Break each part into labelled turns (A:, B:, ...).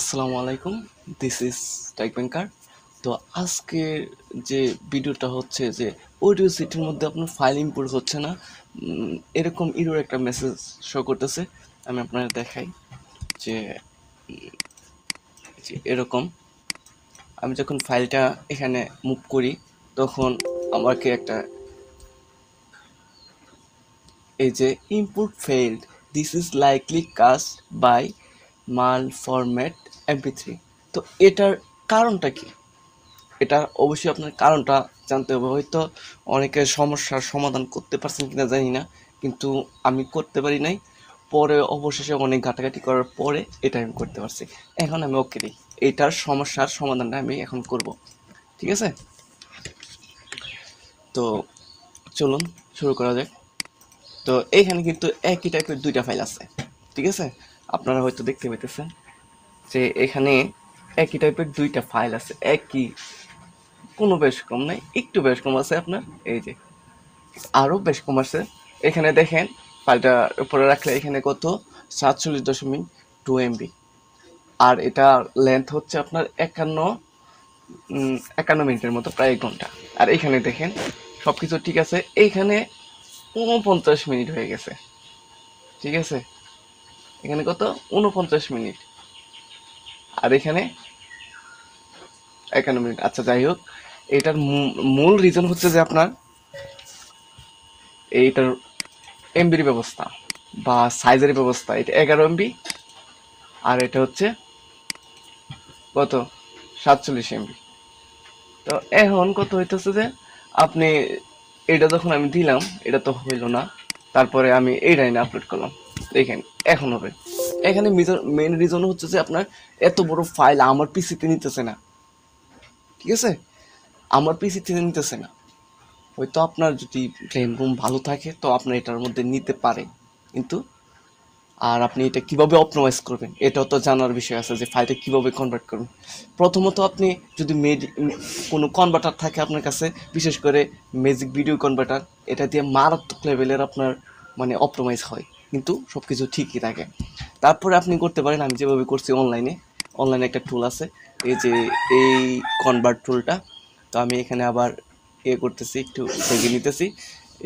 A: আসসালামু আলাইকুম this is টাইক ব্যাংকার তো আজকের যে ভিডিওটা হচ্ছে যে অডিও সিটির মধ্যে আপনার ফাইল ইম্পোর্ট হচ্ছে না এরকম ইরোর একটা মেসেজ শো করতেছে আমি আপনারা দেখাই যে এরকম আমি যখন ফাইলটা এখানে মুভ করি তখন আমাকে একটা এই যে import failed this is likely caused by malformat MP three তো এটার কারণটা কি এটা অবশ্যই আপনার কারণটা জানতে হবে হয়তো অনেকের সমস্যার সমাধান করতে পারছেন কিনা জানি না কিন্তু আমি করতে পারি নাই পরে অবশেষে অনেক ঘাটাঘাটি করার পরে এটা আমি করতে পারছি এখন আমি ওকে দিই এটার সমস্যার সমাধানটা আমি এখন করব ঠিক আছে তো চলুন শুরু করা যাক তো এইখানে কিন্তু একই টাইপের দুইটা ফাইল আছে ঠিক আছে আপনারা হয়তো দেখতে পেতেছেন যে এখানে একই টাইপের দুইটা ফাইল আছে একই কোনো বেশ কম নাই একটু বেশ কম আছে আপনার এই যে আরও বেশ কম আছে এখানে দেখেন ফাইলটার উপরে রাখলে এখানে কত সাতচল্লিশ দশমিক টু এমবি আর এটা লেন্থ হচ্ছে আপনার একান্ন একান্ন মিনিটের মতো প্রায় এক ঘন্টা আর এখানে দেখেন সব কিছু ঠিক আছে এইখানে ঊনপঞ্চাশ মিনিট হয়ে গেছে ঠিক আছে এখানে কত ঊনপঞ্চাশ মিনিট আর এখানে একান্ন মিনিট আচ্ছা যাই হোক এটার মূল রিজন হচ্ছে যে আপনার এইটার এমবির ব্যবস্থা বা সাইজের ব্যবস্থা এটা এগারো এমবি আর এটা হচ্ছে কত সাতচল্লিশ এমবি তো এখন কত হইতেছে যে আপনি এটা যখন আমি দিলাম এটা তো হইল না তারপরে আমি এইটাই লাইনে আপলোড করলাম দেখেন এখন হবে এখানে মেন রিজন হচ্ছে যে আপনার এত বড় ফাইল আমার পিসিতে নিতেছে না ঠিক আছে আমার পিসিতে নিতেছে না হয়তো আপনার যদি ক্লেম রুম ভালো থাকে তো আপনার এটার মধ্যে নিতে পারে কিন্তু আর আপনি এটা কিভাবে অপনোমাইজ করবেন এটাও তো জানার বিষয় আছে যে ফাইলটা কিভাবে কনভার্ট করবেন প্রথমত আপনি যদি মেড কোনো কনভার্টার থাকে আপনার কাছে বিশেষ করে মেজিক ভিডিও কনভার্টার এটা দিয়ে মারাত্মক লেভেলের আপনার মানে অপটোমাইজ হয় কিন্তু সব কিছু ঠিকই থাকে তারপরে আপনি করতে পারেন আমি যেভাবে করছি অনলাইনে অনলাইনে একটা টুল আছে এই যে এই কনভার্ট টুলটা তো আমি এখানে আবার ইয়ে করতেছি একটু সেভে নিতেছি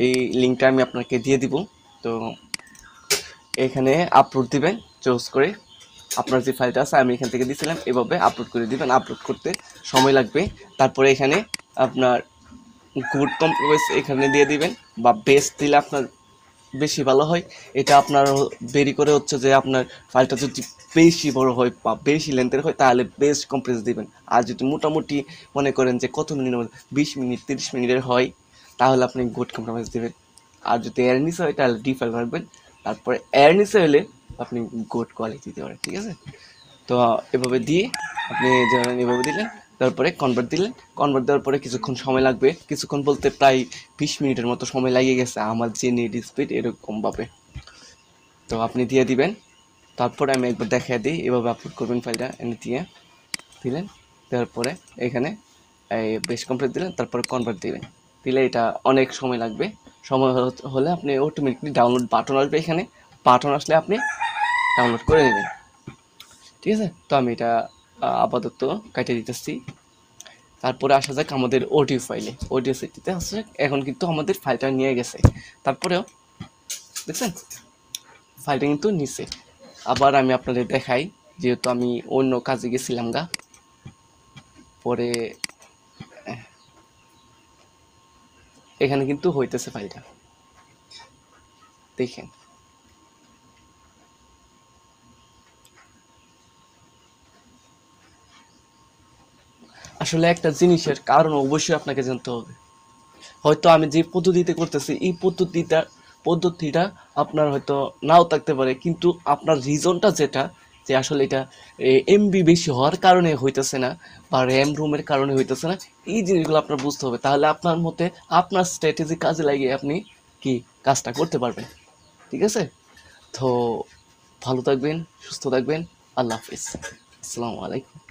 A: এই লিঙ্কটা আমি আপনাকে দিয়ে দিব তো এখানে আপলোড দিবেন চোজ করে আপনার যে ফাইলটা আছে আমি এখান থেকে দিয়েছিলাম এভাবে আপলোড করে দিবেন আপলোড করতে সময় লাগবে তারপরে এখানে আপনার গুড কম্প্রোমাইজ এখানে দিয়ে দিবেন বা বেস্ট দিলে আপনার বেশি ভালো হয় এটা আপনার দেরি করে হচ্ছে যে আপনার ফাইলটা যদি বেশি বড় হয় বা বেশি লেন্থের হয় তাহলে বেস্ট কম্প্রেস দিবেন আর যদি মোটামুটি মনে করেন যে কত মিনিটের মধ্যে বিশ মিনিট তিরিশ মিনিটের হয় তাহলে আপনি গুড কম্প্রোমাইজ দেবেন আর যদি এর হয় তাহলে ডি রাখবেন তারপরে এর হলে আপনি গুড কোয়ালিটি দিতে পারেন ঠিক আছে তো এভাবে দিয়ে আপনি জানেন এভাবে দিলেন তারপরে কনভার্ট দিলেন কনভার্ট দেওয়ার পরে কিছুক্ষণ সময় লাগবে কিছুক্ষণ বলতে প্রায় বিশ মিনিটের মতো সময় লাগিয়ে গেছে আমার যে নেট স্পিড এরকমভাবে তো আপনি দিয়ে দিবেন তারপরে আমি একবার দেখাই দিই এভাবে আপলোড করবেন ফাইলটা এনে দিয়ে দিলেন দেওয়ার পরে এখানে বেশ কমপ্লিট দিলেন তারপরে কনভার্ট দিবেন দিলে এটা অনেক সময় লাগবে সময় হলে আপনি অটোমেটিকলি ডাউনলোড বাটন আসবে এখানে বাটন আসলে আপনি ডাউনলোড করে নেবেন ঠিক আছে তো আমি এটা আপাতত কাটিয়ে দিতেছি তারপরে আসা যাক আমাদের ওডিও ফাইলে ওডিও সেটিতে যাক এখন কিন্তু আমাদের ফাইলটা নিয়ে গেছে তারপরেও দেখছেন ফাইলটা কিন্তু নিচে আবার আমি আপনাদের দেখাই যেহেতু আমি অন্য কাজে গেছিলাম গা পরে এখানে কিন্তু হইতেছে ফাইলটা দেখেন আসলে একটা জিনিসের কারণ অবশ্যই আপনাকে জানতে হবে হয়তো আমি যে পদ্ধতিতে করতেছি এই পদ্ধতিটা পদ্ধতিটা আপনার হয়তো নাও থাকতে পারে কিন্তু আপনার রিজনটা যেটা যে আসলে এটা এমবি বেশি হওয়ার কারণে হইতেছে না বা র্যাম রুমের কারণে হইতেছে না এই জিনিসগুলো আপনার বুঝতে হবে তাহলে আপনার মতে আপনার স্ট্র্যাটেজি কাজে লাগিয়ে আপনি কি কাজটা করতে পারবেন ঠিক আছে তো ভালো থাকবেন সুস্থ থাকবেন আল্লাহ হাফিজ আসসালামু আলাইকুম